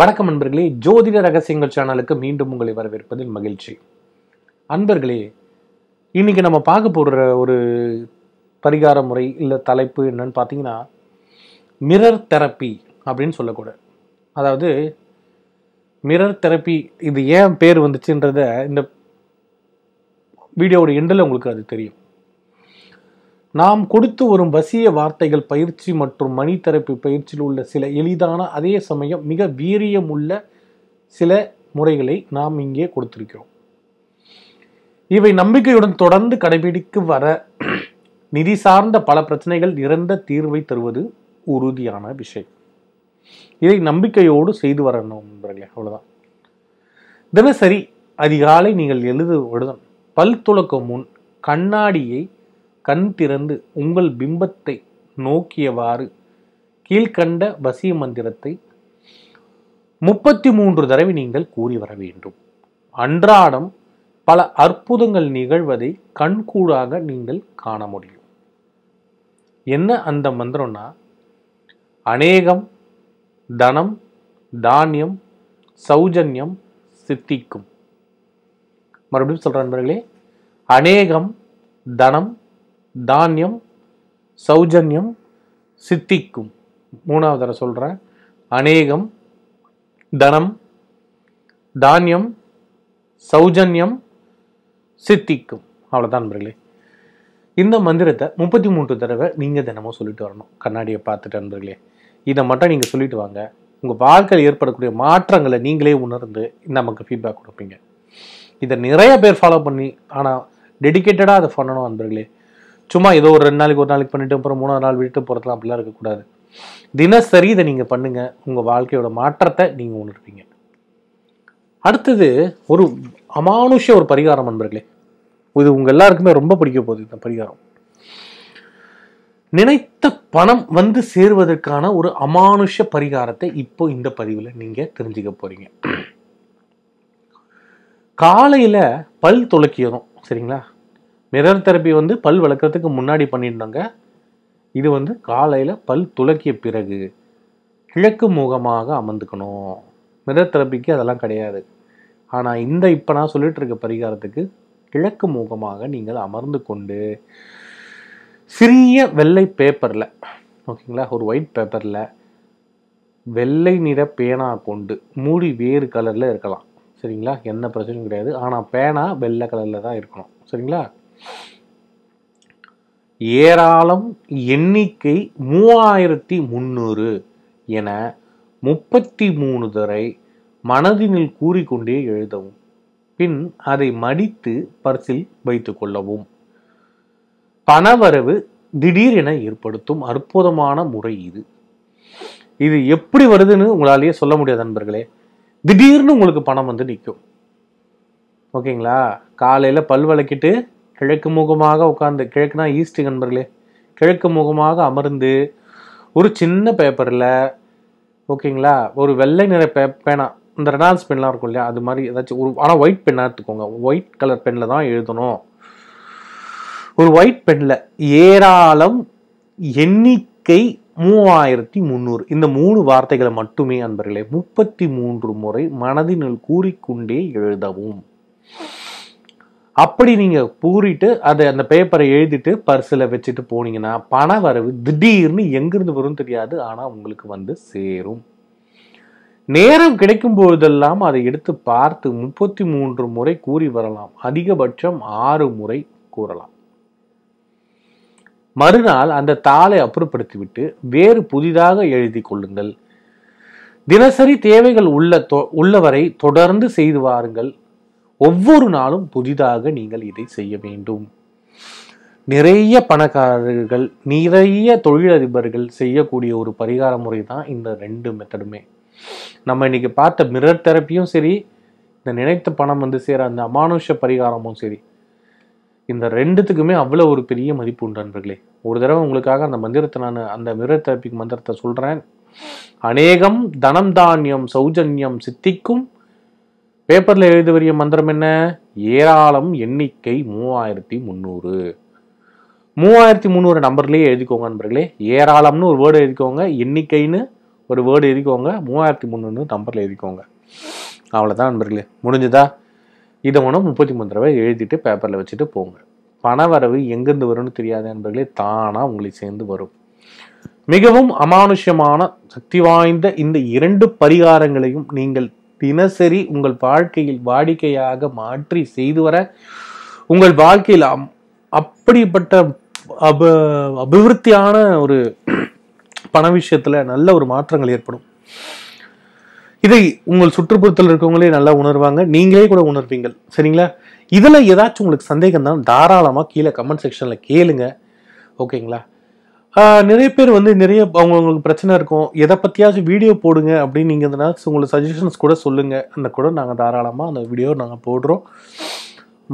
வணக்கம் நண்பர்களே ஜோதிட ரகசியங்கள் சேனலுக்கு மீண்டும் உங்களை வரவேற்பதில் மகிழ்ச்சி அன்பர்களே இன்னைக்கு நம்ம பார்க்க போடுற ஒரு பரிகார முறை இல்லை தலைப்பு என்னன்னு பார்த்தீங்கன்னா மிரர் தெரப்பி அப்படின்னு சொல்லக்கூட அதாவது மிரர் தெரப்பி இது ஏன் பேர் வந்துச்சுன்றத இந்த வீடியோவோட எண்டில் உங்களுக்கு அது தெரியும் நாம் கொடுத்து வரும் வசிய வார்த்தைகள் பயிற்சி மற்றும் மணி தரப்பு பயிற்சியில் உள்ள சில எளிதான அதே சமயம் மிக வீரியம் உள்ள சில முறைகளை நாம் இங்கே கொடுத்திருக்கிறோம் இவை நம்பிக்கையுடன் தொடர்ந்து கடைபிடிக்கு வர நிதி சார்ந்த பல பிரச்சனைகள் நிறந்த தீர்வை தருவது உறுதியான விஷயம் இதை நம்பிக்கையோடு செய்து வரணும் நண்பர்களே அவ்வளோதான் தினசரி அதிகாலை நீங்கள் எழுது எழுதும் பல் துளக்கும் முன் கண்ணாடியை கண் திறந்து உங்கள் பிம்பத்தை நோக்கியவாறு கீழ்கண்ட வசிய மந்திரத்தை முப்பத்தி மூன்று தடவை நீங்கள் கூறி வர வேண்டும் அன்றாடம் பல அற்புதங்கள் நிகழ்வதை கண்கூடாக நீங்கள் காண முடியும் என்ன அந்த மந்திரம்னா அநேகம் தனம் தானியம் சௌஜன்யம் சித்திக்கும் மறுபடியும் சொல்கிற நண்பர்களே அநேகம் தனம் தானியம் சௌஜன்யம் சித்திக்கும் மூணாவது தர சொல்கிறேன் அநேகம் தனம் தானியம் சௌஜன்யம் சித்திக்கும் அவ்வளோதான் நண்பர்களே இந்த மந்திரத்தை முப்பத்தி மூன்று தடவை நீங்கள் தினமும் சொல்லிட்டு வரணும் கண்ணாடியை பார்த்துட்டு அன்பர்களே இதை மட்டும் நீங்கள் சொல்லிட்டு வாங்க உங்கள் வாழ்க்கையில் ஏற்படக்கூடிய மாற்றங்களை நீங்களே உணர்ந்து நமக்கு ஃபீட்பேக் கொடுப்பீங்க இதை நிறைய பேர் ஃபாலோ பண்ணி ஆனால் டெடிக்கேட்டடாக அதை பண்ணணும் அன்பர்களே சும்மா ஏதோ ஒரு ரெண்டு நாளைக்கு ஒரு நாளைக்கு பண்ணிட்டு அப்புறம் மூணாவது நாள் விட்டு போகிறதுலாம் அப்படிலாம் இருக்கக்கூடாது தினசரி இதை நீங்கள் பண்ணுங்கள் உங்கள் வாழ்க்கையோட மாற்றத்தை நீங்கள் உணர்வீங்க அடுத்தது ஒரு அமானுஷ ஒரு பரிகாரம் நண்பர்களே இது உங்கள் எல்லாருக்குமே ரொம்ப பிடிக்க போகுது இந்த பரிகாரம் நினைத்த பணம் வந்து சேருவதற்கான ஒரு அமானுஷ பரிகாரத்தை இப்போ இந்த பதிவில் நீங்கள் தெரிஞ்சுக்க போகிறீங்க காலையில் பல் துளக்கியதும் சரிங்களா மிரர் தெரப்பி வந்து பல் வளர்க்குறதுக்கு முன்னாடி பண்ணியிருந்தாங்க இது வந்து காலையில் பல் துளக்கிய பிறகு கிழக்கு முகமாக அமர்ந்துக்கணும் மிரர் தெரப்பிக்கு அதெல்லாம் கிடையாது ஆனால் இந்த இப்போ நான் சொல்லிட்டு இருக்க பரிகாரத்துக்கு கிழக்கு முகமாக நீங்கள் அமர்ந்து கொண்டு சிறிய வெள்ளை பேப்பரில் ஓகேங்களா ஒரு ஒயிட் பேப்பரில் வெள்ளை நிற பேனா கொண்டு மூடி வேறு கலரில் இருக்கலாம் சரிங்களா என்ன பிரச்சனையும் கிடையாது ஆனால் பேனா வெள்ளை கலரில் தான் இருக்கணும் சரிங்களா ஏராளம் எண்ணிக்கை மூவாயிரத்தி முந்நூறு என முப்பத்தி மூணு தரை மனதினில் கூறிக்கொண்டே எழுதவும் பின் அதை மடித்து பர்சில் வைத்து கொள்ளவும் பணவரவு திடீரென ஏற்படுத்தும் அற்புதமான முறை இது இது எப்படி வருதுன்னு உங்களாலேயே சொல்ல முடியாது நண்பர்களே திடீர்னு உங்களுக்கு பணம் வந்து நிற்கும் ஓகேங்களா காலையில் பல் வளக்கிட்டு கிழக்கு முகமாக உட்கார்ந்து கிழக்குனா ஈஸ்ட் கண்பர்களே கிழக்கு முகமாக அமர்ந்து ஒரு சின்ன பேப்பரில் ஓகேங்களா ஒரு வெள்ளை நிற பே பேனா இந்த ரெனால்ஸ் பென்லாம் இருக்கும் இல்லையா அது மாதிரி ஏதாச்சும் ஒரு ஆனால் ஒயிட் பெண்ணாக எடுத்துக்கோங்க ஒயிட் கலர் பெனில் தான் எழுதணும் ஒரு ஒயிட் பெனில் ஏராளம் எண்ணிக்கை மூவாயிரத்தி முந்நூறு இந்த மூணு வார்த்தைகளை மட்டுமே அன்பர்களே முப்பத்தி மூன்று முறை மனதினுள் கூறிக்கொண்டே எழுதவும் அப்படி நீங்கள் பூரிட்டு அதை அந்த பேப்பரை எழுதிட்டு பர்ஸில் வச்சுட்டு போனீங்கன்னா பண வரவு திடீர்னு எங்கிருந்து வரும் தெரியாது ஆனால் உங்களுக்கு வந்து சேரும் நேரம் கிடைக்கும் போதெல்லாம் அதை எடுத்து பார்த்து முப்பத்தி மூன்று முறை கூறி வரலாம் அதிகபட்சம் ஆறு முறை கூறலாம் மறுநாள் அந்த தாளை அப்புறப்படுத்திவிட்டு வேறு புதிதாக எழுதி கொள்ளுங்கள் தினசரி தேவைகள் உள்ள உள்ளவரை தொடர்ந்து செய்து வாருங்கள் ஒவ்வொரு நாளும் புதிதாக நீங்கள் இதை செய்ய வேண்டும் நிறைய பணக்காரர்கள் நிறைய தொழிலதிபர்கள் செய்யக்கூடிய ஒரு பரிகார முறை தான் இந்த ரெண்டு மெத்தடுமே நம்ம இன்னைக்கு பார்த்த மிரர் தெரப்பியும் சரி இந்த நினைத்த பணம் வந்து சேர அந்த அமானுஷ பரிகாரமும் சரி இந்த ரெண்டுத்துக்குமே அவ்வளோ ஒரு பெரிய மதிப்பு உண்டு நண்பர்களே ஒரு தடவை உங்களுக்காக அந்த மந்திரத்தை நான் அந்த மிரர் தெரப்பிக்கு மந்திரத்தை சொல்கிறேன் அநேகம் தனம் தானியம் சௌஜன்யம் சித்திக்கும் பேப்பரில் எழுத வரிய மந்திரம் என்ன ஏராளம் எண்ணிக்கை மூவாயிரத்தி முந்நூறு மூவாயிரத்தி முந்நூறு நம்பர்லேயே எழுதிக்கோங்க நண்பர்களே ஏராளம்னு ஒரு வேர்டு எழுதிக்கோங்க எண்ணிக்கைன்னு ஒரு வேர்டு எழுதிக்கோங்க மூவாயிரத்தி முந்நூறு நம்பரில் எழுதிக்கோங்க அவ்வளோதான் நண்பர்களே முடிஞ்சுதா இதை ஒன்று முப்பத்தி மூணு தடவை எழுதிட்டு பேப்பரில் வச்சுட்டு போங்க பணவரவு எங்கேருந்து வரும்னு தெரியாது நண்பர்களே தானாக உங்களை சேர்ந்து வரும் மிகவும் அமானுஷ்யமான சக்தி வாய்ந்த இந்த இரண்டு பரிகாரங்களையும் நீங்கள் தினசரி உங்கள் வாழ்க்கையில் வாடிக்கையாக மாற்றி செய்து வர உங்கள் வாழ்க்கையில் அப்படிப்பட்ட அப அபிவிருத்தியான ஒரு பண விஷயத்தில் நல்ல ஒரு மாற்றங்கள் ஏற்படும் இதை உங்கள் சுற்றுப்புறத்தில் இருக்கவங்களே நல்லா உணர்வாங்க நீங்களே கூட உணர்வீங்கள் சரிங்களா இதில் ஏதாச்சும் உங்களுக்கு சந்தேகம் தான் தாராளமாக கீழே கமெண்ட் செக்ஷனில் கேளுங்க ஓகேங்களா நிறைய பேர் வந்து நிறைய அவங்களுக்கு பிரச்சனை இருக்கும் எதை பற்றியாச்சும் வீடியோ போடுங்க அப்படின்னு நீங்கள் எதுனா உங்களுக்கு சஜஷன்ஸ் கூட சொல்லுங்கள் அந்த கூட நாங்கள் தாராளமாக அந்த வீடியோ நாங்கள் போடுறோம்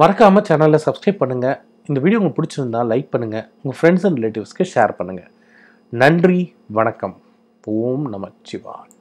மறக்காமல் சேனலில் சப்ஸ்கிரைப் பண்ணுங்கள் இந்த வீடியோ உங்களுக்கு பிடிச்சிருந்தா லைக் பண்ணுங்கள் உங்கள் ஃப்ரெண்ட்ஸ் அண்ட் ரிலேட்டிவ்ஸ்க்கு ஷேர் பண்ணுங்கள் நன்றி வணக்கம் ஓம் நம சிவான்